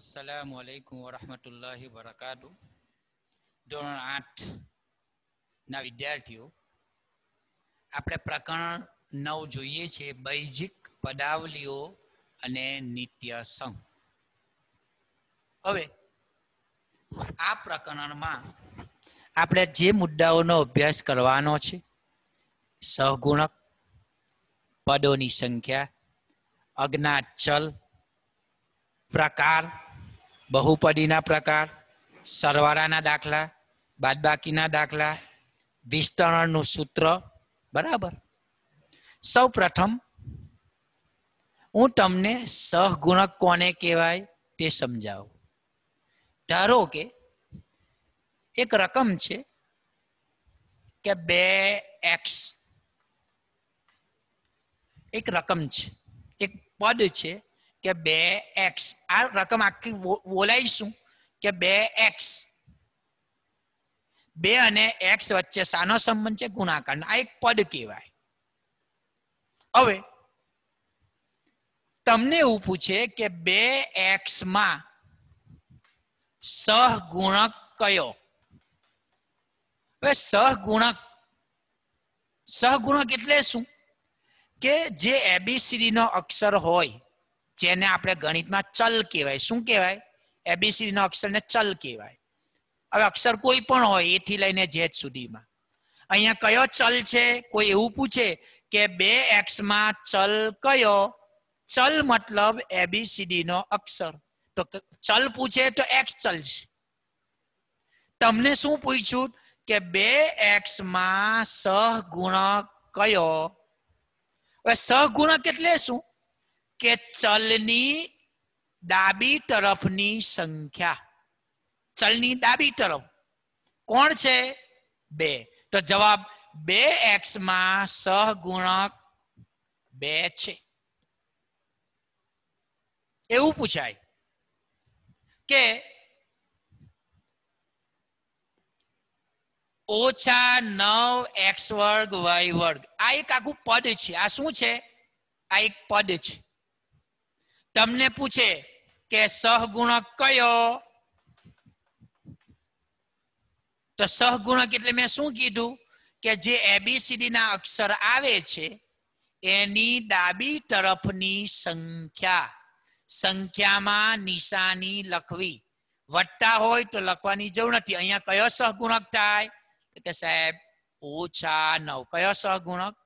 અસલામ આલૈકુમ વરહમતુલ્લાહ વરકાતુ ધોરણ આઠ ના વિદ્યાર્થીઓ આપણે પ્રકરણ નવ જોઈએ છે બૈજિક પદાવલીઓ અને નિત્ય સંઘ હવે આ પ્રકરણમાં આપણે જે મુદ્દાઓનો અભ્યાસ કરવાનો છે સહગુણક પદોની સંખ્યા અજ્ઞાચલ પ્રકાર બહુપદીના પ્રકાર સરવાળાના દાખલા બાદબાકીના દાખલા વિસ્તરણનું સૂત્ર બરાબર સૌ પ્રથમ હું તમને સહગુણક કોને કહેવાય તે સમજાવું ધારો કે એક રકમ છે કે બે એક્સ એક રકમ છે એક પદ છે કે બે એક્સ આ રકમ આખી બોલાવીશું કે બે એક્સ બે અને એક્સ વચ્ચે સાનો સંબંધ છે ગુણાકાર આ એક પદ કહેવાય હવે તમને એવું પૂછે કે બે એક્સ માં સહગુણક કયો હવે સહગુણક સહગુણક એટલે શું કે જે એબીસીડી નો અક્ષર હોય જેને આપણે ગણિતમાં ચલ કહેવાય શું કહેવાય એબીસી અક્ષરને ચલ કહેવાય હવે અક્ષર કોઈ પણ હોય એથી લઈને જેજ સુધીમાં અહીંયા કયો ચલ છે કોઈ એવું પૂછે કે બે એક્સમાં ચલ કયો ચલ મતલબ એબીસીડી નો અક્ષર તો ચલ પૂછે તો એક્સ ચલ છે તમને શું પૂછ્યું કે બે એક્સમાં માં સહગુણક કયો હવે સહગુણક એટલે શું કે ચલની ડાબી તરફની સંખ્યા ચલની ડાબી તરફ કોણ છે બે તો જવાબ બે એક્સ માં સહગુણક બે છે એવું પૂછાય કે ઓછા નવ એક્સ વર્ગ વાય વર્ગ આ એક આખું પદ છે આ શું છે આ એક પદ છે તમને પૂછે કે સહગુણક કયો તો સહગુણક એટલે મેં શું કીધું કે જે એબીસીડી ના અક્ષર આવે છે એની ડાબી તરફની સંખ્યા સંખ્યામાં નિશાની લખવી વટ્ટા હોય તો લખવાની જરૂર નથી અહીંયા કયો સહગુણક થાય કે સાહેબ ઓછા નવ કયો સહગુણક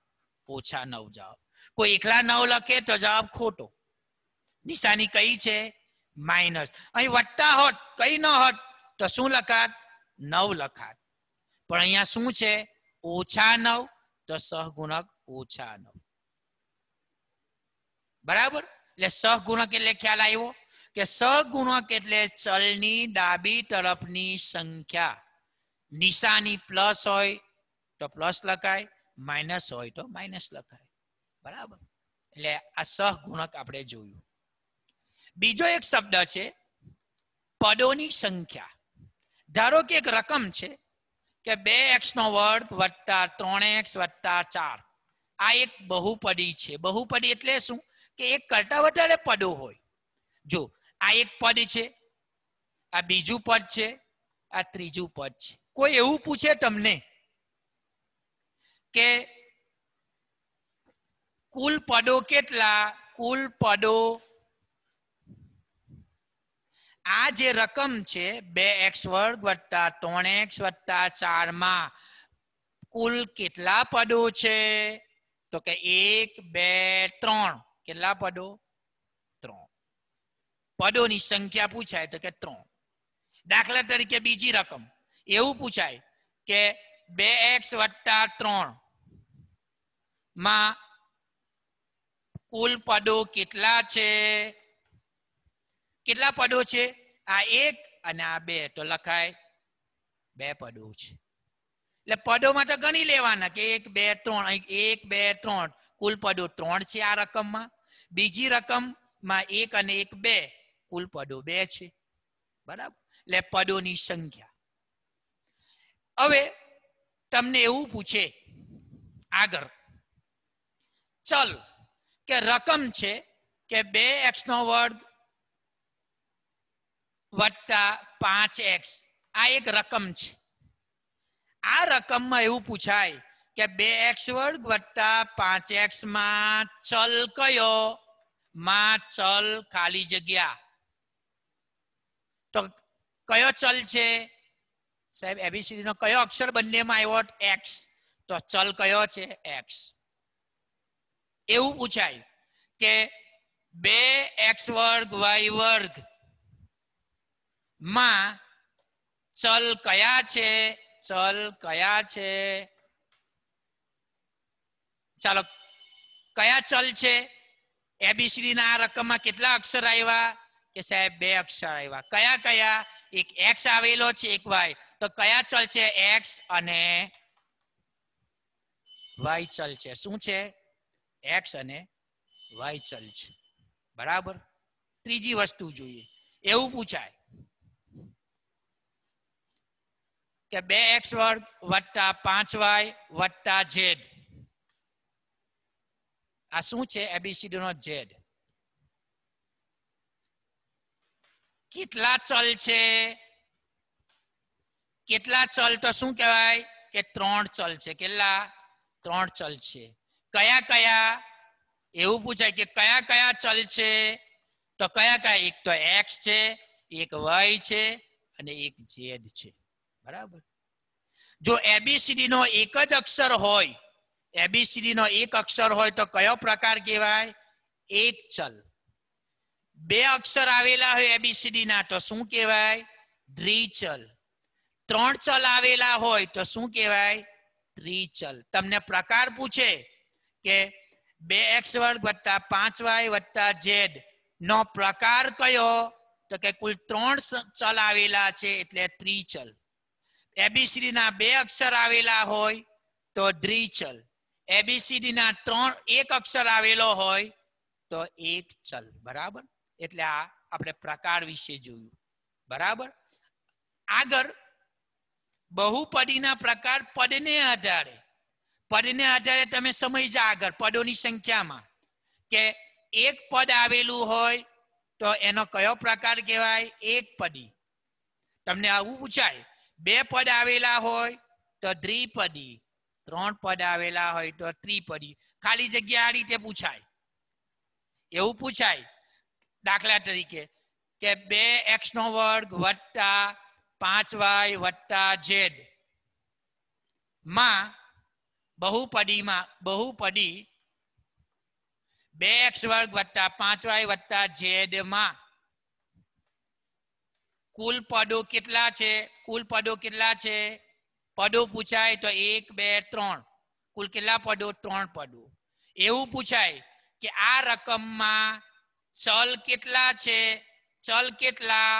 ઓછા નવ જવાબ કોઈ એકલા નવ લખે તો જવાબ ખોટો નિશાની કઈ છે માઇનસ અહીં વત્તા હોત કઈ ન હોત તો શું લખાત નવ લખાત પણ અહીંયા શું છે ઓછા નવ તો સહગુણક ઓછા નવ બરાબર એટલે સહગુણક એટલે ખ્યાલ આવ્યો કે સહગુણક એટલે ચલની ડાબી તરફની સંખ્યા નિશાની પ્લસ હોય તો પ્લસ લખાય માઇનસ હોય તો માઇનસ લખાય બરાબર એટલે આ સહગુણક આપણે જોયું બીજો એક શબ્દ છે પદોની સંખ્યા ધારો કે એક રકમ છે કે બે એક્સ નો વર્ગ વત્તા ત્રણ એક્સ વત્તા ચાર આ એક બહુપદી છે બહુપદી એટલે શું કે એક કરતા વધારે પદો હોય જો આ એક પદ છે આ બીજું પદ છે આ ત્રીજું પદ છે કોઈ એવું પૂછે તમને કે કુલ પદો કેટલા કુલ પદો આ જે રકમ છે બે એક્સ વર્ગ વત્તા ત્રણ એક્સ વત્તા ચારમાં કુલ કેટલા પદો છે તો કે એક બે ત્રણ કેટલા પદો ત્રણ પદોની સંખ્યા પૂછાય તો કે ત્રણ દાખલા તરીકે બીજી રકમ એવું પૂછાય કે બે એક્સ વત્તા ત્રણ માં કુલ પદો કેટલા છે કેટલા પદો છે આ એક અને આ બે તો લખાય બે પદો છે એટલે પદોમાં તો ગણી લેવાના કે એક બે ત્રણ એક બે ત્રણ કુલ પદો ત્રણ છે આ રકમમાં બીજી રકમમાં એક અને એક બે કુલ પદો બે છે બરાબર એટલે પદોની સંખ્યા હવે તમને એવું પૂછે આગળ ચલ કે રકમ છે કે બે એક્સ નો વર્ગ વત્તા 5x આ એક રકમ છે આ રકમ માં એવું પૂછાય કે 2x² + 5x માં ચલ કયો માં ચલ ખાલી જગ્યા તો કયો ચલ છે સાહેબ abc નો કયો અક્ષર બન્યમાં આવ્યો x તો ચલ કયો છે x એવું પૂછાય કે 2x² y² માં ચલ કયા છે ચલ કયા છે ચાલો કયા ચલ છે એબીસીડી ના આ રકમમાં કેટલા અક્ષર આવ્યા કે સાહેબ બે અક્ષર આવ્યા કયા કયા એક એક્સ આવેલો છે એક વાય તો કયા ચલ છે એક્સ અને વાય ચલ છે શું છે એક્સ અને વાય ચલ છે બરાબર ત્રીજી વસ્તુ જોઈએ એવું પૂછાય કે બે એક્સ વર્ગ વત્તા પાંચ વાય વત્તા ઝેડ આ શું છે એબીસીડી નો ઝેડ કેટલા ચલ છે કેટલા ચલ તો શું કહેવાય કે ત્રણ ચલ છે કેટલા ત્રણ ચલ છે કયા કયા એવું પૂછાય કે કયા કયા ચલ છે તો કયા કયા એક તો એક્સ છે એક વાય છે અને એક ઝેડ છે બરાબર જો એબીસીડી નો એક જ અક્ષર હોય એબીસીડી નો એક અક્ષર હોય તો કયો પ્રકાર કહેવાય એક ચલ બે અક્ષર આવેલા હોય એબીસીડી ના તો શું કહેવાય દ્વિચલ ત્રણ ચલ આવેલા હોય તો શું કહેવાય ત્રિચલ તમને પ્રકાર પૂછે કે બે એક્સ વર્ગ વત્તા પાંચ વાય વત્તા ઝેડ નો પ્રકાર કયો તો કે કુલ ત્રણ ચલ આવેલા છે એટલે ત્રિચલ એબીસીડી ના બે અક્ષર આવેલા હોય તો દ્રિચલ એબીસીડી ના ત્રણ એક અક્ષર આવેલો હોય તો એક ચલ બરાબર એટલે આ આપણે પ્રકાર વિશે જોયું બરાબર આગળ બહુપદીના પ્રકાર પદને આધારે પદને આધારે તમે સમજ્યા આગળ પદોની સંખ્યામાં કે એક પદ આવેલું હોય તો એનો કયો પ્રકાર કહેવાય એક પદી તમને આવું પૂછાય બે પદ આવેલા હોય તો દ્રિપદી ત્રણ પદ આવેલા હોય તો ત્રિપદી ખાલી જગ્યા આ રીતે પૂછાય એવું પૂછાય દાખલા તરીકે કે બે એક્સ નો વર્ગ વત્તા પાંચ વાય વત્તા ઝેડ માં બહુપદીમાં બહુપદી બે એક્સ વર્ગ વત્તા પાંચ વાય વત્તા ઝેડ માં કુલ પદો કેટલા છે કુલ પદો કેટલા છે પદો પૂછાય તો એક બે ત્રણ કુલ કેટલા પદો ત્રણ પદો એવું પૂછાય કે આ રકમમાં ચલ કેટલા છે ચલ કેટલા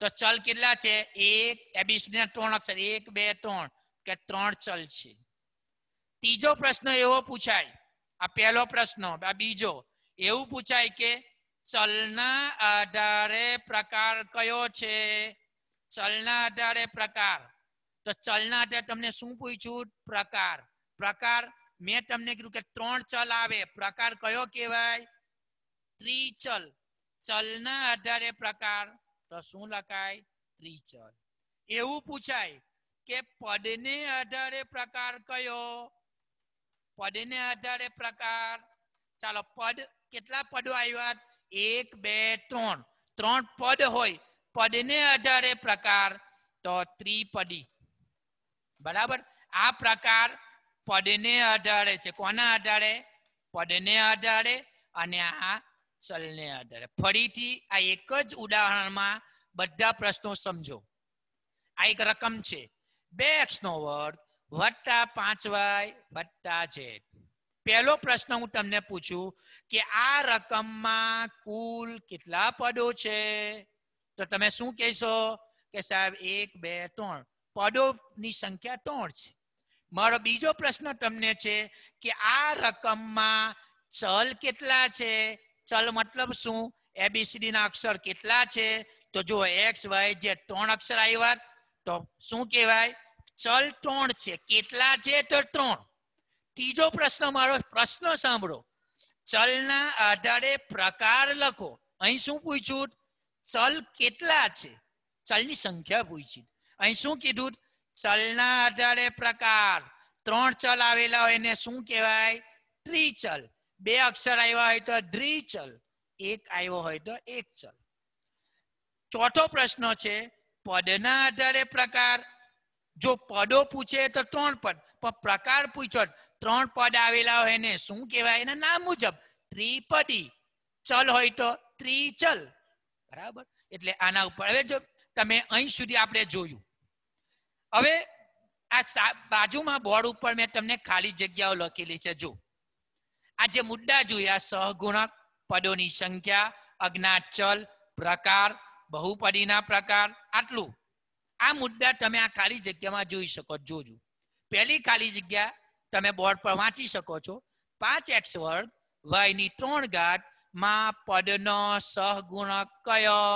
તો ચલ કેટલા છે એક એબીસીના ત્રણ અક્ષર એક બે ત્રણ કે ત્રણ ચલ છે ત્રીજો પ્રશ્ન એવો પૂછાય આ પહેલો પ્રશ્ન આ બીજો એવું પૂછાય કે ચલના આધારે પ્રકાર કયો છે ચલના આધારે પ્રકાર તો ચલના આધારે તમને શું પૂછ્યું પ્રકાર પ્રકાર મેં તમને કીધું કે ત્રણ ચલ આવે પ્રકાર કયો કહેવાય ત્રિચલ ચલના આધારે પ્રકાર તો શું લખાય ત્રિચલ એવું પૂછાય કે પદને આધારે પ્રકાર કયો પદને આધારે પ્રકાર ચાલો પદ કેટલા પદો આવ્યા એક બે ત્રણ ત્રણ પદ હોય પદને આધારે પ્રકાર તો ત્રિપદી બરાબર આ પ્રકાર પદને આધારે છે કોના આધારે પદને આધારે અને આ ચલને આધારે ફરીથી આ એક જ ઉદાહરણમાં બધા પ્રશ્નો સમજો આ એક રકમ છે બે એક્સ નો વર્ગ વત્તા પાંચ વાય વત્તા ઝેડ પહેલો પ્રશ્ન હું તમને પૂછું કે આ રકમમાં કુલ કેટલા પદો છે તો તમે શું કહેશો કે સાહેબ એક બે ત્રણ પદોની સંખ્યા ત્રણ છે મારો બીજો પ્રશ્ન તમને છે કે આ રકમમાં ચલ કેટલા છે ચલ મતલબ શું એબીસીડી ના અક્ષર કેટલા છે તો જો એક્સ વાય જે ત્રણ અક્ષર આવ્યા તો શું કહેવાય ચલ ત્રણ છે કેટલા છે તો ત્રણ ત્રીજો પ્રશ્ન મારો પ્રશ્ન સાંભળો ચલના આધારે પ્રકાર લખો અહીં શું પૂછ્યું ચલ કેટલા છે ચલની સંખ્યા પૂછી અહીં શું કીધું ચલના આધારે પ્રકાર ત્રણ ચલ આવેલા હોય એને શું કહેવાય ત્રિચલ બે અક્ષર આવ્યા હોય તો દ્રિચલ એક આવ્યો હોય તો એક ચલ ચોથો પ્રશ્ન છે પદના આધારે પ્રકાર જો પદો પૂછે તો ત્રણ પદ પણ પ્રકાર પૂછો ત્રણ પદ આવેલા હોય એને શું કહેવાય એના નામ મુજબ ત્રિપદી ચલ હોય તો ત્રિચલ બરાબર એટલે આના ઉપર હવે જો તમે અહીં સુધી આપણે જોયું હવે આ બાજુમાં બોર્ડ ઉપર મેં તમને ખાલી જગ્યાઓ લખેલી છે જો આ જે મુદ્દા જોયા સહગુણક પદોની સંખ્યા અજ્ઞાત ચલ પ્રકાર બહુપદીના પ્રકાર આટલું આ મુદ્દા તમે આ ખાલી જગ્યામાં જોઈ શકો જોજો પહેલી ખાલી જગ્યા તમે બોર્ડ પર વાંચી શકો છો પાંચ એક્સ વર્ગ વાય ની ત્રણ ઘાત માં પદનો સહગુણક કયો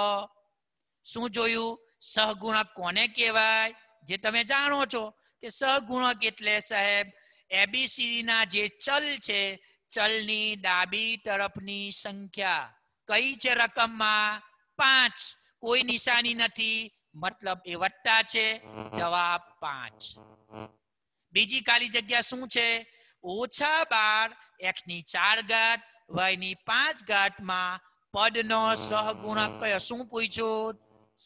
શું જોયું સહગુણક કોને કહેવાય જે તમે જાણો છો કે સહગુણક એટલે સાહેબ એબીસીડી ના જે ચલ છે ચલની ડાબી તરફની સંખ્યા કઈ છે રકમમાં પાંચ કોઈ નિશાની નથી મતલબ એ વત્તા છે જવાબ પાંચ બીજી કાલી જગ્યા શું છે ઓછા બાર એક્સ ની ચાર ઘાત વાય ની પાંચ ઘાતમાં પદનો સહગુણક કયો શું પૂછ્યું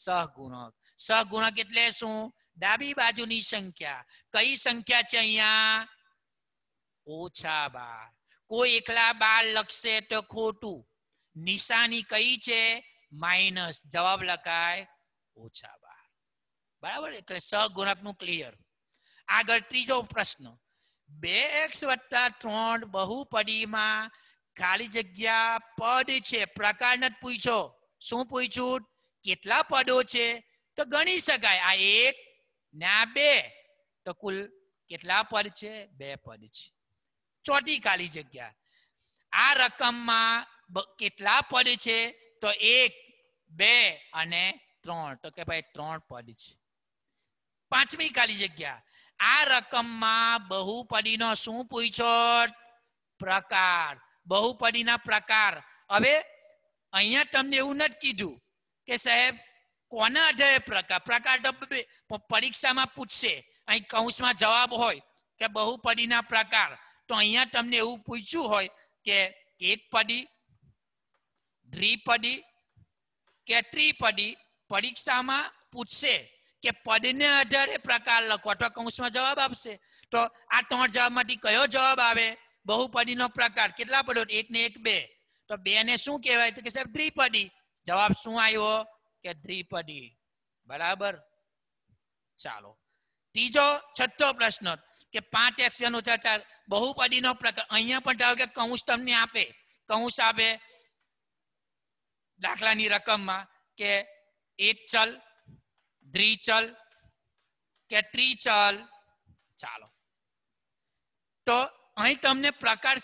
સહગુણક સહગુણક એટલે શું ડાબી બાજુની સંખ્યા કઈ સંખ્યા છે અહીંયા ઓછા બાર કોઈ એકલા બાર લખશે તો ખોટું નિશાની કઈ છે માઇનસ જવાબ લખાય ઓછા બાર બરાબર એટલે સહગુણક નું ક્લિયર આગળ ત્રીજો પ્રશ્ન બે એક્સ વત્તા ત્રણ બહુપદીમાં ખાલી જગ્યા પદ છે પ્રકાર નથી પૂછો શું પૂછ્યું કેટલા પદો છે તો ગણી શકાય આ એક ના બે તો કુલ કેટલા પદ છે બે પદ છે ચોથી ખાલી જગ્યા આ રકમમાં કેટલા પદ છે તો એક બે અને ત્રણ તો કે ભાઈ ત્રણ પદ છે પાંચમી ખાલી જગ્યા આ રકમમાં બહુપદીનો શું પૂછો પ્રકાર બહુપદીના પ્રકાર હવે અહીંયા તમને એવું નથી કીધું કે સાહેબ કોના આધારે પ્રકાર પ્રકાર તો પરીક્ષામાં પૂછશે અહીં કૌશમાં જવાબ હોય કે બહુપદીના પ્રકાર તો અહીંયા તમને એવું પૂછ્યું હોય કે એક પદી દ્વિપદી કે ત્રિપદી પરીક્ષામાં પૂછશે કે પદને આધારે પ્રકાર લખો તો કૌંસમાં જવાબ આપશે તો આ ત્રણ જવાબમાંથી કયો જવાબ આવે બહુપદીનો પ્રકાર કેટલા પડ્યો એક ને એક બે તો બે ને શું કહેવાય તો કે સાહેબ દ્વિપદી જવાબ શું આવ્યો કે દ્વિપદી બરાબર ચાલો ત્રીજો છઠ્ઠો પ્રશ્ન કે પાંચ એક્સન ઓછા ચાર બહુપદીનો પ્રકાર અહીંયા પણ ધારો કે કૌંસ તમને આપે કૌંસ આપે દાખલાની રકમમાં કે એક ચલ દ્રિચલ કે ત્રિચલ ચાલો તો અહીં તમને પ્રકાર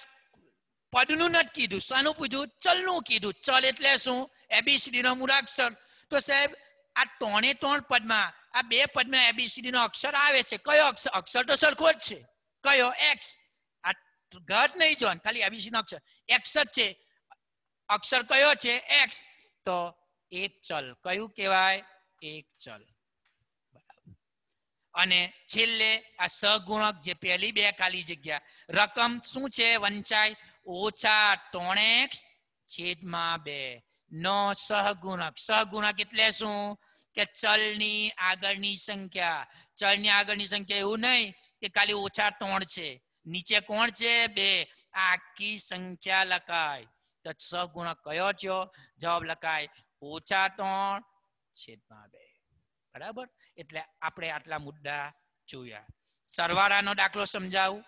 પદનું નથી કીધું શાનું પૂછ્યું ચલનું કીધું ચલ એટલે શું એબીસીડી નો મૂળાક્ષર તો સાહેબ આ ત્રણે ત્રણ પદમાં આ બે પદમાં એબીસીડી નો અક્ષર આવે છે કયો અક્ષર અક્ષર તો સરખો જ છે કયો એક્સ આ ઘટ નહીં જોન ખાલી એબીસી નો અક્ષર એક્સ જ છે અક્ષર કયો છે એક્સ તો એક ચલ કયું કહેવાય એક ચલ અને છેલ્લે આ સગુણક જે પહેલી બે ખાલી જગ્યા રકમ શું છે વંચાય ઓછા ત્રણેક છેદમાં બે નો સહગુણક સહગુણક એટલે શું કે ચલની આગળની સંખ્યા ચલની આગળની સંખ્યા એવું નહીં કે ખાલી ઓછા ત્રણ છે નીચે કોણ છે બે આખી સંખ્યા લખાય તો સહગુણક કયો છો જવાબ લખાય ઓછા ત્રણ છેદમાં બે બરાબર એટલે આપણે આટલા મુદ્દા જોયા સરવાળાનો દાખલો સમજાવું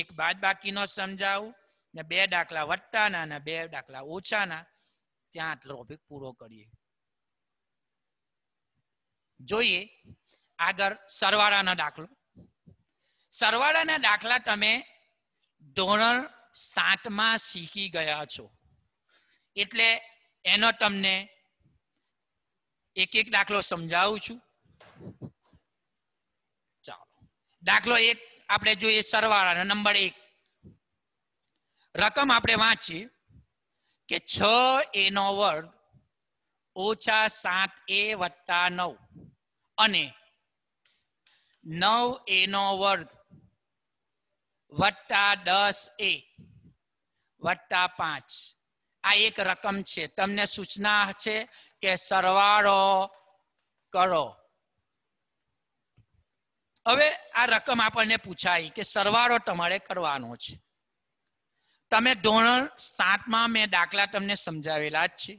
એક બાદ બાકીનો સમજાવું ને બે દાખલા વત્તાના ને બે દાખલા ઓછાના ત્યાં આટલો ટોપિક પૂરો કરીએ જોઈએ આગળ સરવાળાનો દાખલો સરવાળાના દાખલા તમે ધોરણ સાતમાં શીખી ગયા છો એટલે એનો તમને એક એક દાખલો સમજાવું છું ચાલો દાખલો એક આપણે જોઈએ સરવાળાનો નંબર એક રકમ આપણે વાંચીએ કે છ એ નો વર્ગ ઓછા સાત એ વત્તા નવ અને નવ એ નો વર્ગ વત્તા દસ એ વત્તા પાંચ આ એક રકમ છે તમને સૂચના છે કે સરવાળો કરો હવે આ રકમ આપણને પૂછાઈ કે સરવાળો તમારે કરવાનો છે તમે ધોરણ સાતમાં મેં દાખલા તમને સમજાવેલા જ છે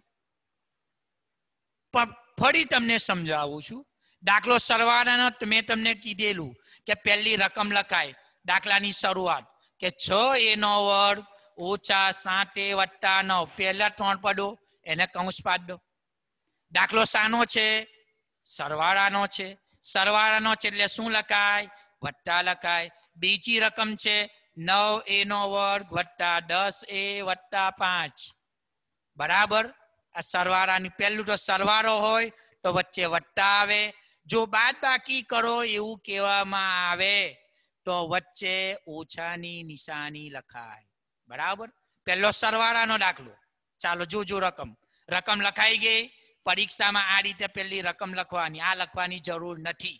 પણ ફરી તમને સમજાવું છું દાખલો સરવાળાનો મેં તમને કીધેલું કે પહેલી રકમ લખાય દાખલાની શરૂઆત કે છ એ નો વર્ગ ઓછા સાત એ વત્તા નવ પહેલા ત્રણ પડો એને કૌંસ પાડ દો દાખલો શાનો છે સરવાળાનો છે સરવાળાનો છે એટલે શું લખાય વત્તા લખાય બીજી રકમ છે નવ એ નો વર્ગ વત્તા દસ એ વત્તા પાંચ બરાબર આ સરવાળાની પહેલું તો સરવાળો હોય તો વચ્ચે વત્તા આવે જો બાદ બાકી કરો એવું કહેવામાં આવે તો વચ્ચે ઓછાની નિશાની લખાય બરાબર પહેલો સરવાળાનો દાખલો ચાલો જોજો રકમ રકમ લખાઈ ગઈ પરીક્ષામાં આ રીતે પેલી રકમ લખવાની આ લખવાની જરૂર નથી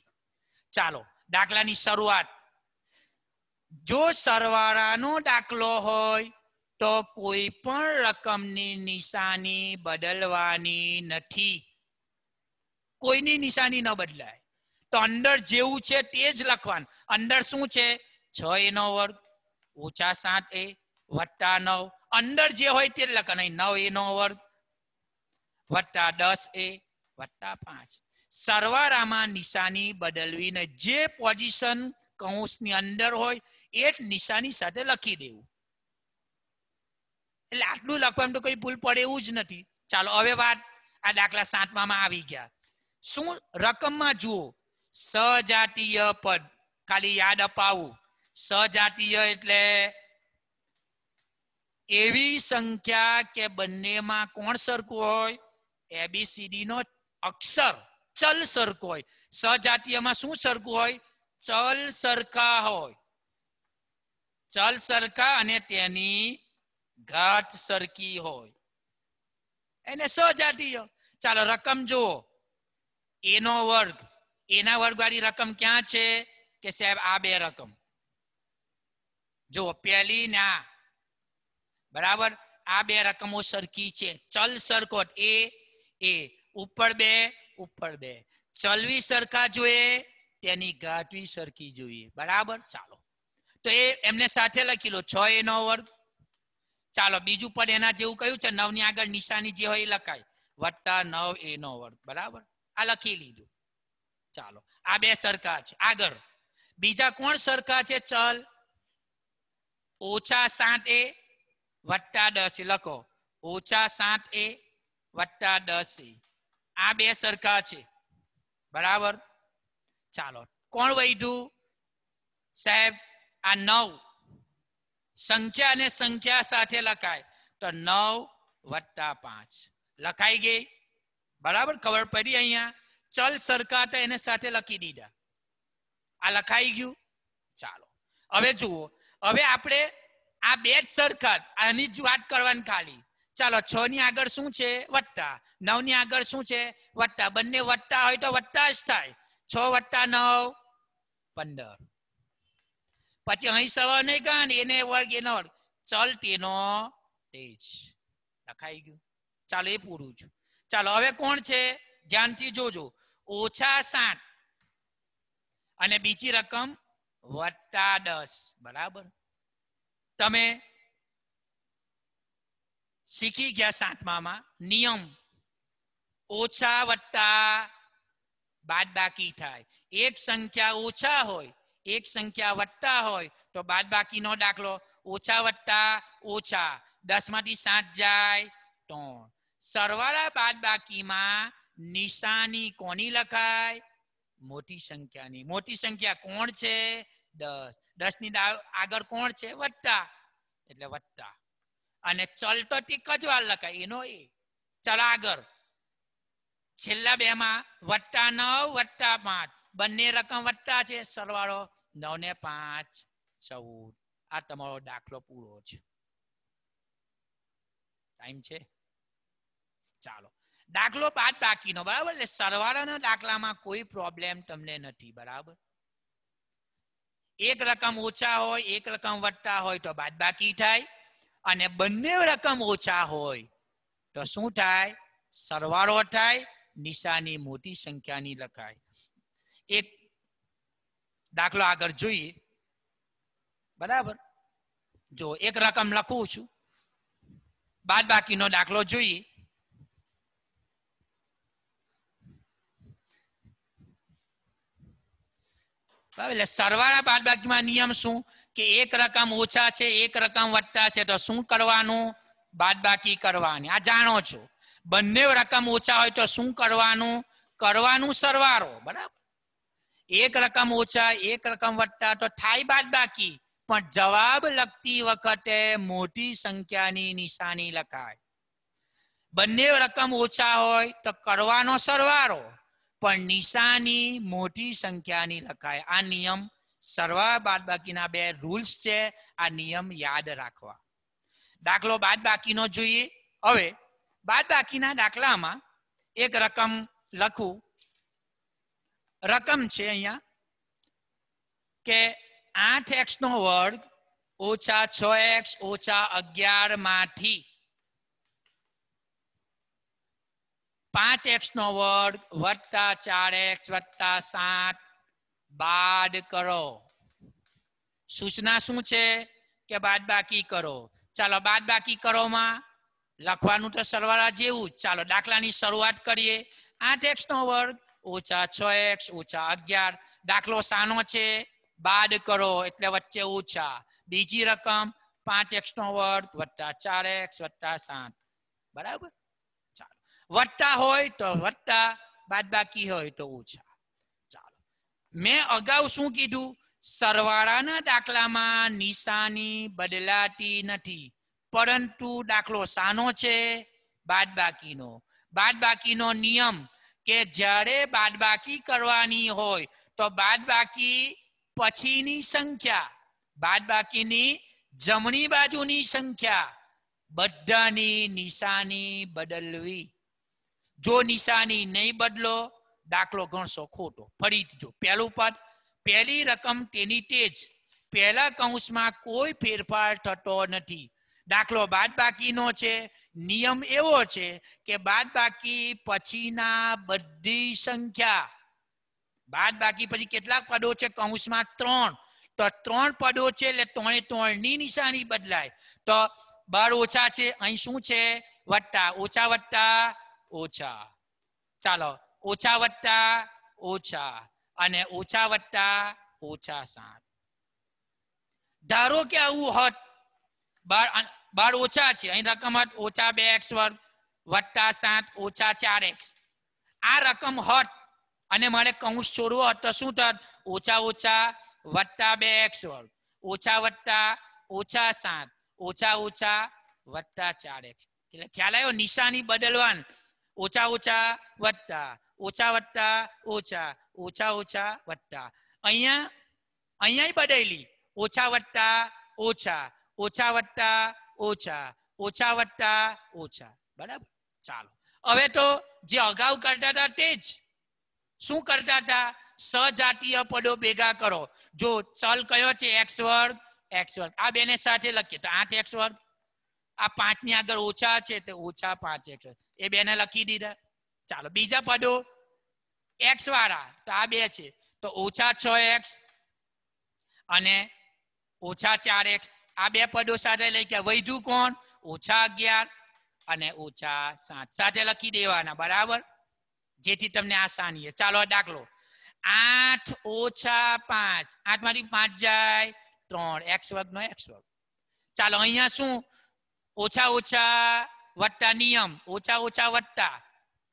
ચાલો દાખલાની શરૂઆત જો સરવાળાનો દાખલો હોય તો કોઈ પણ રકમની નિશાની બદલવાની નથી કોઈની નિશાની ન બદલાય તો અંદર જેવું છે તે જ લખવાનું અંદર શું છે છ એનો વર્ગ ઓછા સાત એ વત્તા નવ અંદર જે હોય તે જ લખવાનું નવ એનો વર્ગ વત્તા દસ એ વત્તા પાંચ સરવારામાં નિશાની બદલવીને જે પોઝિશન કૌંસની અંદર હોય એ જ નિશાની સાથે લખી દેવું એટલે આટલું લખવામાં તો કઈ ભૂલ પડે એવું જ નથી ચાલો હવે વાત આ દાખલા સાતમાં આવી ગયા શું રકમમાં જુઓ સજાતીય પદ ખાલી યાદ અપાવું સજાતીય એટલે એવી સંખ્યા કે બંનેમાં કોણ સરખું હોય એબીસીડી નો અક્ષર ચલ સરખો હોય સજાતીયમાં શું સરખું હોય ચલ સરખા હોય ચલ સરખા અને તેની ઘાત સરખી હોય એને સજાતીય ચાલો રકમ જુઓ એનો વર્ગ એના વર્ગ વાળી રકમ ક્યાં છે કે સાહેબ આ બે રકમ જો પહેલી ના બરાબર આ બે રકમો સરખી છે ચલ સરખોટ એ એ ઉપર બે ઉપર બે ચલવી સરખા જોઈએ તેની ગાંઠવી સરખી જોઈએ બરાબર ચાલો તો એ એમને સાથે લખી લો છ એ નો વર્ગ ચાલો બીજું પણ એના જેવું કયું છે નવ ની આગળ નિશાની જે હોય એ લખાય વત્તા નવ એ નો વર્ગ બરાબર આ લખી લીધું ચાલો આ બે સરખા છે આગળ બીજા કોણ સરખા છે ચલ ઓછા સાત એ વત્તા દસ લખો ઓછા સાત એ વત્તા દસ આ બે સરખા છે બરાબર ચાલો કોણ વૈધું સાહેબ આ નવ સંખ્યા અને સંખ્યા સાથે લખાય તો નવ વત્તા પાંચ લખાઈ ગઈ બરાબર ખબર પડી અહીંયા ચલ સરખા હતા એને સાથે લખી દીધા આ લખાઈ ગયું ચાલો હવે જુઓ હવે આપણે આ બે જ સરખા આની જ વાત કરવાની ખાલી ચાલો છ ની આગળ શું છે વત્તા નવ ની આગળ શું છે વટ્ટા બંને વટ્ટા હોય તો વત્તા જ થાય છ વટ્ટા નવ પંદર પછી અહીં સવા નહીં ગણ ને એને વર્ગ એનો વર્ગ ચલ તેનો તેજ લખાઈ ગયું ચાલો એ પૂરું છું ચાલો હવે કોણ છે ધ્યાનથી જોજો ઓછા સાત અને બીજી રકમ વત્તા દસ બરાબર તમે શીખી ગયા સાતમામાં નિયમ ઓછા વત્તા બાદ બાકી થાય એક સંખ્યા ઓછા હોય એક સંખ્યા વત્તા હોય તો બાદ બાકીનો દાખલો ઓછા વત્તા ઓછા દસ માંથી સાત જાય ત્રણ સરવાળા બાદ બાકીમાં નિશાની કોની લખાય મોટી સંખ્યાની મોટી સંખ્યા કોણ છે દસ દસ ની આગળ કોણ છે વત્તા એટલે વત્તા અને ચલ તો ટીક જ વાર લખાય એનો એ ચલ છેલ્લા બે માં વત્તા નવ વત્તા પાંચ બંને રકમ વત્તા છે સરવાળો નવ ને પાંચ ચૌદ આ તમારો દાખલો પૂરો છે ટાઈમ છે ચાલો દાખલો બાદ બાકીનો બરાબર એટલે સરવાળાના દાખલામાં કોઈ પ્રોબ્લેમ તમને નથી બરાબર એક રકમ ઓછા હોય એક રકમ વત્તા હોય તો બાદ બાકી થાય અને બંને રકમ ઓછા હોય તો શું થાય સરવાળો થાય નિશાની મોટી સંખ્યાની લખાય એક દાખલો આગળ જોઈએ બરાબર જો એક રકમ લખું છું બાદ બાકીનો દાખલો જોઈએ એટલે સરવાળા બાદ બાકીમાં નિયમ શું કે એક રકમ ઓછા છે એક રકમ વધતા છે તો શું કરવાનું બાદ બાકી કરવાની આ જાણો છો બંને રકમ ઓછા હોય તો શું કરવાનું કરવાનું સરવારો બરાબર એક રકમ ઓછા એક રકમ વત્તા તો થાય બાદ બાકી પણ જવાબ લખતી વખતે મોટી સંખ્યાની નિશાની લખાય બંને રકમ ઓછા હોય તો કરવાનો સરવારો પણ નિશાની મોટી સંખ્યાની લખાય આ નિયમ સર્વા બાદ બાકીના બે રૂલ્સ છે આ નિયમ યાદ રાખવા દાખલો બાદ બાકીનો જોઈએ હવે બાદ બાકીના દાખલામાં એક રકમ લખું રકમ છે અહીંયા કે આઠ એક્સ નો વર્ગ ઓછા છ એક્સ ઓછા અગિયાર માંથી પાંચ એક્સ નો વર્ગ વત્તા ચાર એક્સ વત્તા સાત બાદ કરો સૂચના શું છે કે બાદ બાકી કરો ચાલો બાદ બાકી કરોમાં લખવાનું તો સરવાળા જેવું ચાલો દાખલાની શરૂઆત કરીએ આઠ એક્સ નો વર્ગ ઓછા છ એક્સ ઓછા અગિયાર દાખલો સાનો છે બાદ કરો એટલે વચ્ચે ઓછા બીજી રકમ પાંચ એક્સ નો વર્ગ વત્તા ચાર એક્સ વત્તા સાત બરાબર ચાલો વત્તા હોય તો વત્તા બાદ બાકી હોય તો ઓછા મેં અગાઉ શું કીધું સરવાળાના દાખલામાં નિશાની બદલાતી નથી પરંતુ દાખલો સાનો છે બાદબાકીનો બાદબાકીનો નિયમ કે જ્યારે બાદબાકી કરવાની હોય તો બાદબાકી પછીની સંખ્યા બાદબાકીની જમણી બાજુની સંખ્યા બધાની નિશાની બદલવી જો નિશાની નહીં બદલો દાખલો ગણશો ખોટો ફરી જો પહેલું પદ પહેલી રકમ તેની તેજ પહેલા કૌંસમાં કોઈ ફેરફાર થતો નથી દાખલો બાદ બાકીનો છે નિયમ એવો છે કે બાદ બાકી પછીના બધી સંખ્યા બાદ બાકી પછી કેટલા પદો છે કૌંસમાં ત્રણ તો ત્રણ પદો છે એટલે ત્રણે ત્રણ ની નિશાની બદલાય તો બાર ઓછા છે અહીં શું છે વત્તા ઓછા વત્તા ઓછા ચાલો ઓછા વત્તા ઓછા અને ઓછા વત્તા ઓછા સાત ધારો કે આવું હોત બાર બાર ઓછા છે અહીં રકમ હોત ઓછા બે એક્સ વર્ગ વત્તા સાત ઓછા ચાર એક્સ આ રકમ હોત અને મારે કૌંસ છોડવો હોત તો શું થત ઓછા ઓછા વત્તા બે એક્સ વર્ગ ઓછા વત્તા ઓછા સાત ઓછા ઓછા વત્તા ચાર એક્સ એટલે ખ્યાલ આવ્યો નિશાની બદલવાન ઓછા ઓછા વત્તા ઓછા વત્તા ઓછા ઓછા ઓછા વત્તા અહીંયા અહીંયા બદલી ઓછા વત્તા ઓછા ઓછા વત્તા ઓછા ઓછા વત્તા ઓછા બરાબર ચાલો હવે તો જે અગાઉ કરતા હતા તે જ શું કરતા હતા સજાતીય પદો ભેગા કરો જો ચલ કયો છે એક્સ વર્ગ એક્સ વર્ગ આ બેને સાથે લખીએ તો આઠ એક્સ વર્ગ આ પાંચ ની આગળ ઓછા છે તો ઓછા પાંચ એક્સ વર્ગ એ બેને લખી દીધા ચાલો બીજા પદો એક્સ વાળા તો આ બે છે તો ઓછા છ એક્સ અને ઓછા ચાર એક્સ આ બે પદો સાથે લઈ ગયા વૈધું કોણ ઓછા અગિયાર અને ઓછા સાત સાથે લખી દેવાના બરાબર જેથી તમને આસાની છે ચાલો દાખલો આઠ ઓછા પાંચ આઠ માંથી પાંચ જાય ત્રણ એક્સ વર્ગ નો એક્સ વર્ગ ચાલો અહીંયા શું ઓછા ઓછા વત્તા નિયમ ઓછા ઓછા વત્તા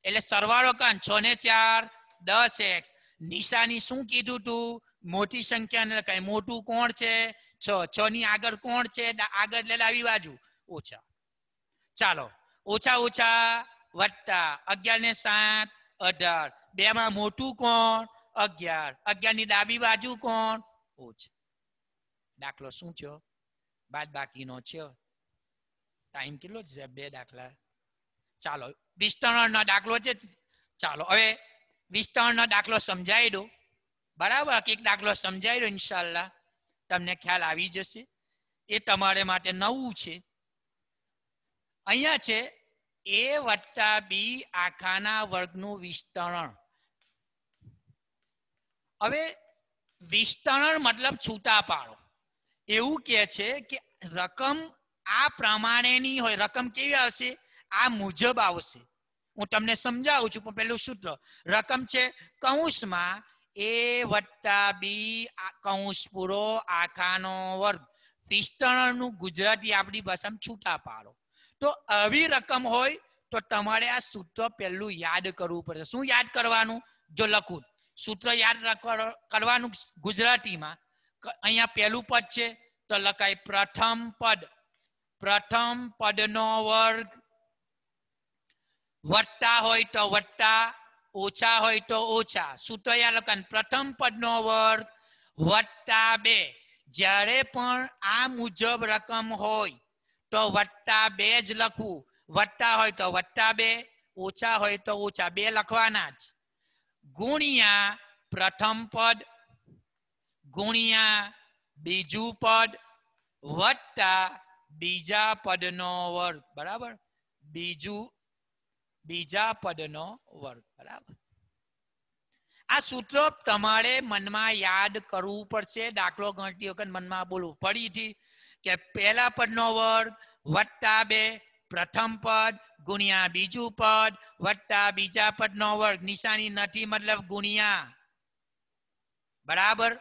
એટલે સરવાળો કાન છ ને ચાર દસ એક્સ નિશાની શું કીધું તું મોટી સંખ્યા કઈ મોટું કોણ છે છ છ ની આગળ કોણ છે આગળ એટલે આવી બાજુ ઓછા ચાલો ઓછા ઓછા વત્તા અગિયાર ને સાત અઢાર બે માં મોટું કોણ અગિયાર અગિયાર ની ડાબી બાજુ કોણ ઓછા દાખલો શું થયો બાદ બાકીનો છો ટાઈમ કેટલો છે બે દાખલા ચાલો વિસ્તરણનો દાખલો છે ચાલો હવે વિસ્તરણનો દાખલો સમજાવી દો બરાબર એક દાખલો સમજાવી દો ઇન્શાલ્લાહ તમને ખ્યાલ આવી જશે એ તમારે માટે નવું છે અહીંયા છે એ વત્તા બી આખાના વર્ગનું વિસ્તરણ હવે વિસ્તરણ મતલબ છૂટા પાડો એવું કે છે કે રકમ આ પ્રમાણેની હોય રકમ કેવી આવશે આ મુજબ આવશે હું તમને સમજાવું છું પણ પેલું સૂત્ર રકમ છે કૌંસમાં એ વત્તા બી કૌંસ પૂરો આખાનો વર્ગ વિસ્તરણનું ગુજરાતી આપણી ભાષામાં છૂટા પાડો તો આવી રકમ હોય તો તમારે આ સૂત્ર પહેલું યાદ કરવું પડશે શું યાદ કરવાનું જો લખું સૂત્ર યાદ કરવાનું ગુજરાતીમાં અહીંયા પહેલું પદ છે તો લખાય પ્રથમ પદ પ્રથમ પદનો વર્ગ વટ્ટા હોય તો વટ્ટા ઓછા હોય તો ઓછા સુતયાલકન પ્રથમ પદનો વર્ગ વટ્ટા બે જ્યારે પણ આ મુજબ રકમ હોય તો વટ્ટા બે જ લખવું વટ્ટા હોય તો વટ્ટા બે ઓછા હોય તો ઓછા બે લખવાના જ ગુણ્યા પ્રથમ પદ ગુણ્યા બીજું પદ વત્તા બીજા પદનો વર્ગ બરાબર બીજું બીજા પદનો વર્ગ બરાબર આ સૂત્ર તમારે મનમાં યાદ કરવું પડશે દાખલો ગણતી વખત મનમાં બોલવું ફરીથી કે પહેલા પદનો વર્ગ વત્તા બે પ્રથમ પદ ગુણ્યા બીજું પદ વત્તા બીજા પદનો વર્ગ નિશાની નથી મતલબ ગુણ્યા બરાબર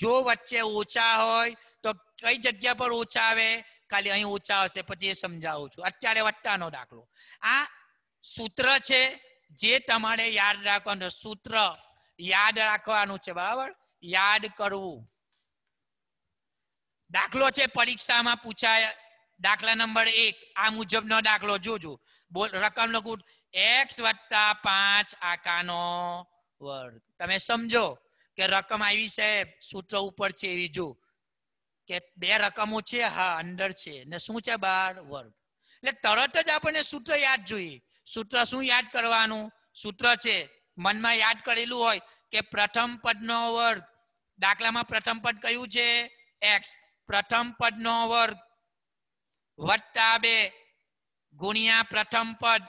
જો વચ્ચે ઓછા હોય તો કઈ જગ્યા પર ઓછા આવે ખાલી અહીં ઓછા હશે પછી એ સમજાવું છું અત્યારે વત્તાનો દાખલો આ સૂત્ર છે જે તમારે યાદ રાખવાનું સૂત્ર યાદ રાખવાનું છે બરાબર યાદ કરવું દાખલો છે પરીક્ષામાં પૂછાય દાખલા નંબર એક આ મુજબનો દાખલો જોજો બોલ રકમનો કુટ એક્સ વત્તા પાંચ આકાનો વર્ગ તમે સમજો કે રકમ આવી છે સૂત્ર ઉપર છે એવી જો કે બે રકમો છે હા અંદર છે ને શું છે બાર વર્ગ એટલે તરત જ આપણને સૂત્ર યાદ જોઈએ સૂત્ર શું યાદ કરવાનું સૂત્ર છે મનમાં યાદ કરેલું હોય કે પ્રથમ પદનો વર્ગ દાખલામાં પ્રથમ પદ કયું છે એક્સ પ્રથમ પદનો વર્ગ વત્તા બે ગુણ્યા પ્રથમ પદ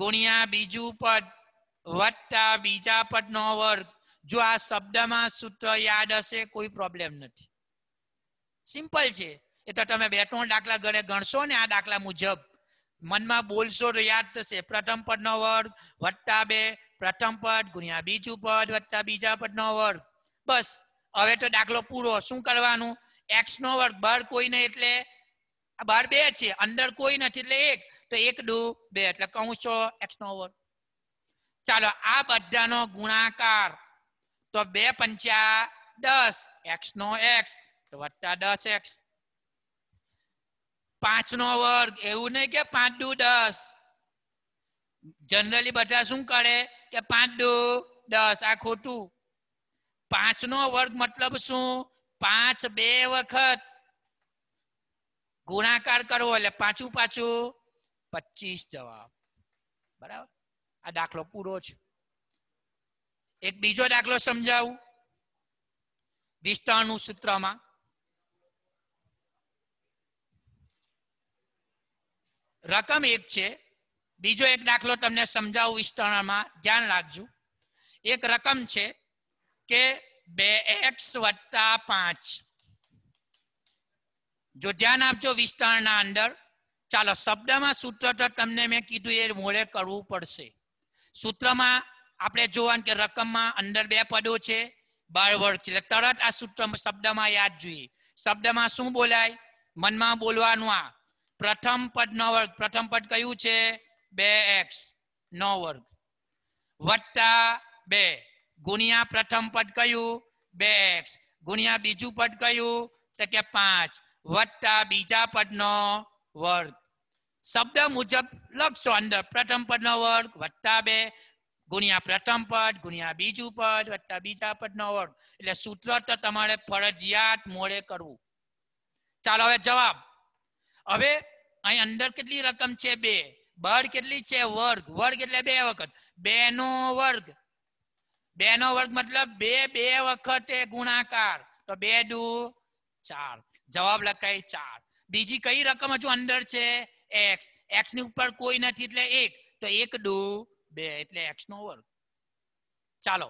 ગુણ્યા બીજું પદ વત્તા બીજા પદનો વર્ગ જો આ શબ્દમાં સૂત્ર યાદ હશે કોઈ પ્રોબ્લેમ નથી સિમ્પલ છે એ તો તમે બે ત્રણ દાખલા ગણે ગણશો ને આ દાખલા મુજબ મનમાં બોલશો તો યાદ થશે પ્રથમ પદનો વર્ગ વત્તા બે પ્રથમ પદ ગુણ્યા બીજું પદ વત્તા બીજા પદનો વર્ગ બસ હવે તો દાખલો પૂરો શું કરવાનું એક્સ નો વર્ગ બાર કોઈ નહીં એટલે બાર બે છે અંદર કોઈ નથી એટલે એક તો એક દુ બે એટલે કહું છો એક્સ નો વર્ગ ચાલો આ બધાનો ગુણાકાર તો બે પંચા દસ એક્સ નો એક્સ વત્તા દસ એક્સ પાંચ નો વર્ગ એવું નહીં કે પાંચ દુ દસ જનરલી બધા શું કરે કે પાંચ દુ દસ આ ખોટું પાંચ નો વર્ગ મતલબ શું પાંચ બે વખત ગુણાકાર કરવો એટલે પાછું પાછું પચીસ જવાબ બરાબર આ દાખલો પૂરો છે એક બીજો દાખલો સમજાવું વિસ્તરણનું સૂત્રમાં રકમ એક છે બીજો એક દાખલો તમને સમજાવું વિસ્તરણમાં ધ્યાન રાખજો એક રકમ છે કે બે એક્સ વત્તા પાંચ જો ધ્યાન આપજો વિસ્તરણના અંદર ચાલો શબ્દમાં સૂત્ર તો તમને મેં કીધું એ મોડે કરવું પડશે સૂત્રમાં આપણે જોવાનું કે રકમમાં અંદર બે પદો છે બાર વર્ગ છે એટલે તરત આ સૂત્ર શબ્દમાં યાદ જોઈએ શબ્દમાં શું બોલાય મનમાં બોલવાનું આ પ્રથમ પદનો વર્ગ પ્રથમ પદ કયું છે બે એક્સ નો વર્ગ વત્તા બે ગુણ્યા પ્રથમ પદ કયું બે એક્સ ગુણ્યા બીજું પદ કયું તો કે પાંચ વત્તા બીજા પદનો વર્ગ શબ્દ મુજબ લખશો અંદર પ્રથમ પદનો વર્ગ વત્તા બે ગુણ્યા પ્રથમ પદ ગુણ્યા બીજું પદ વત્તા બીજા પદનો વર્ગ એટલે સૂત્ર તો તમારે ફરજિયાત મોડે કરવું ચાલો હવે જવાબ હવે અહીં અંદર કેટલી રકમ છે બે બળ કેટલી છે વર્ગ વર્ગ એટલે બે વખત બે નો વર્ગ બે નો વર્ગ મતલબ બે બે વખતે ગુણાકાર તો બે દુ ચાર જવાબ લખાય ચાર બીજી કઈ રકમ હજુ અંદર છે એક્સ એક્સ ની ઉપર કોઈ નથી એટલે એક તો એક દુ બે એટલે એક્સ નો વર્ગ ચાલો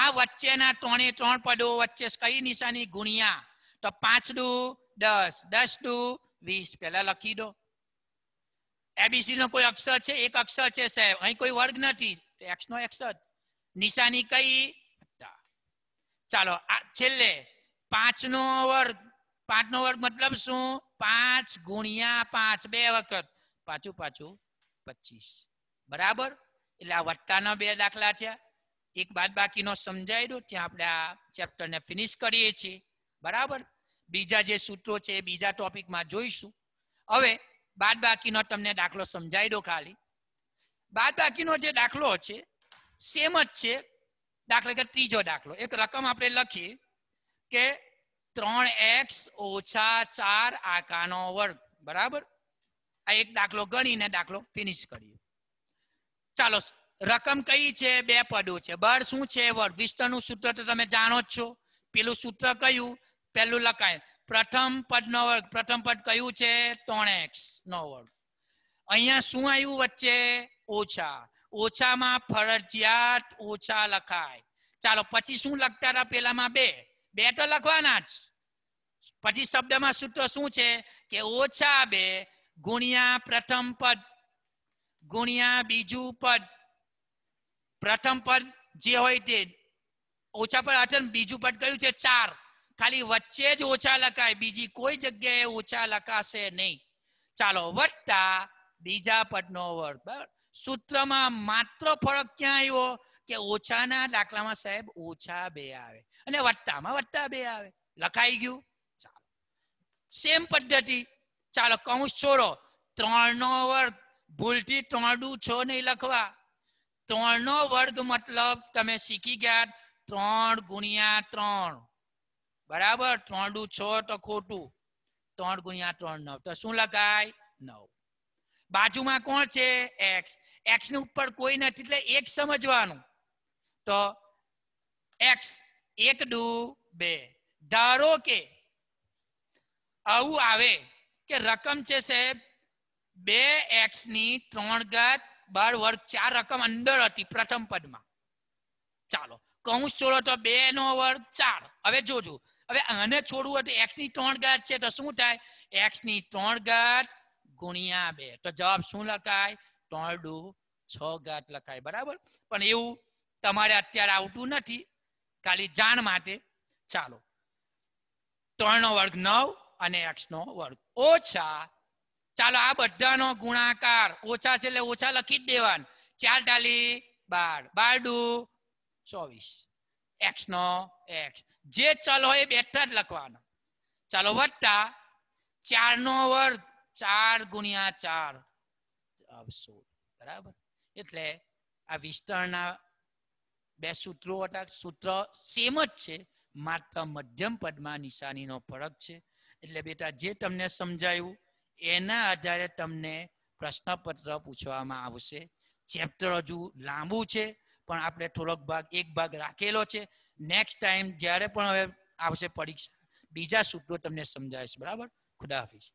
આ વચ્ચેના ત્રણે ત્રણ પદો વચ્ચે કઈ નિશાની ગુણ્યા તો પાંચ દુ દસ દસ દુ વીસ પહેલા લખી દો એબીસી નો કોઈ અક્ષર છે એક અક્ષર છે સાહેબ અહીં કોઈ વર્ગ નથી એક્સ નો અક્ષર નિશાની કઈ ચાલો આ છેલ્લે પાંચ નો વર્ગ પાંચ નો વર્ગ મતલબ શું પાંચ ગુણ્યા પાંચ બે વખત પાછું પાછું પચીસ બરાબર એટલે આ વત્તાના બે દાખલા છે એક બાદ બાકીનો સમજાવી દો ત્યાં આપણે આ ચેપ્ટરને ફિનિશ કરીએ છીએ બરાબર બીજા જે સૂત્રો છે એ બીજા ટોપિકમાં જોઈશું હવે બાદ બાકીનો તમને દાખલો સમજાવી દો ખાલી બાદ બાકીનો જે દાખલો છે સેમ જ છે દાખલા કે ત્રીજો દાખલો એક રકમ આપણે લખીએ કે ત્રણ એક્સ ઓછા ચાર આકાનો વર્ગ બરાબર આ એક દાખલો ગણીને દાખલો ફિનિશ કરીએ ચાલો રકમ કઈ છે બે પદો છે બળ શું છે વર્ગ વિસ્તરણનું સૂત્ર તો તમે જાણો જ છો પેલું સૂત્ર કયું પહેલું લખાય પ્રથમ પદનો વર્ગ પ્રથમ પદ કયું છે ત્રણ એક્સ નો વર્ગ અહીંયા શું આવ્યું વચ્ચે ઓછા ઓછામાં ફરજિયાત ઓછા લખાય ચાલો પછી શું લખતા હતા પેલામાં બે બે તો લખવાના જ પછી શબ્દમાં સૂત્ર શું છે કે ઓછા બે ગુણ્યા પ્રથમ પદ ગુણ્યા બીજું પદ પ્રથમ પદ જે હોય તે ઓછા પદ અઠન બીજું પદ કયું છે ચાર ખાલી વચ્ચે જ ઓછા લખાય બીજી કોઈ જગ્યાએ ઓછા લખાશે નહીં ચાલો વત્તા બીજા પદનો વર્ગ બરાબર સૂત્રમાં માત્ર ફરક ક્યાં આવ્યો કે ઓછાના દાખલામાં સાહેબ ઓછા બે આવે અને વત્તામાં વત્તા બે આવે લખાઈ ગયું ચાલો સેમ પદ્ધતિ ચાલો કૌશ છોડો ત્રણ નો વર્ગ ભૂલથી ત્રણડું છો નહીં લખવા ત્રણ નો વર્ગ મતલબ તમે શીખી ગયા ત્રણ ગુણ્યા ત્રણ બરાબર ત્રણ દુ છ તો ખોટું ત્રણ ગુણ્યા ત્રણ નવ તો શું લખાય નવ બાજુમાં કોણ છે એક્સ એક્સ ની ઉપર કોઈ નથી એટલે એક સમજવાનું તો એક્સ એક દુ બે ધારો કે આવું આવે કે રકમ છે સાહેબ બે એક્સ ની ત્રણ ઘાત બાર વર્ગ ચાર રકમ અંદર હતી પ્રથમ પદમાં ચાલો કૌંસ છોડો તો બે નો વર્ગ ચાર હવે જોજો હવે આને છોડવું હોય તો એક્સ ની ત્રણ ઘાત છે તો શું થાય એક્સ ની ત્રણ ઘાત ગુણ્યા બે તો જવાબ શું લખાય ત્રણ ડુ છ ઘાત લખાય બરાબર પણ એવું તમારે અત્યારે આવતું નથી ખાલી જાણ માટે ચાલો ત્રણ નો વર્ગ નવ અને એક્સ નો વર્ગ ઓછા ચાલો આ બધાનો ગુણાકાર ઓછા છે એટલે ઓછા લખી જ દેવાન ચાર ડાલી બાર બાર ડુ ચોવીસ એક્સ નો એક્સ જે ચલ હોય એ બેઠા જ લખવાનો ચાલો વત્તા ચાર નો વર્ગ ચાર ગુણ્યા ચાર સોળ બરાબર એટલે આ વિસ્તરણના બે સૂત્રો હતા સૂત્ર સેમ જ છે માત્ર મધ્યમ પદમાં નિશાનીનો ફરક છે એટલે બેટા જે તમને સમજાયું એના આધારે તમને પ્રશ્નપત્ર પૂછવામાં આવશે ચેપ્ટર હજુ લાંબુ છે પણ આપણે થોડોક ભાગ એક ભાગ રાખેલો છે નેક્સ્ટ ટાઈમ જ્યારે પણ હવે આવશે પરીક્ષા બીજા સૂત્રો તમને સમજાવીશ બરાબર ખુદા હાફિઝ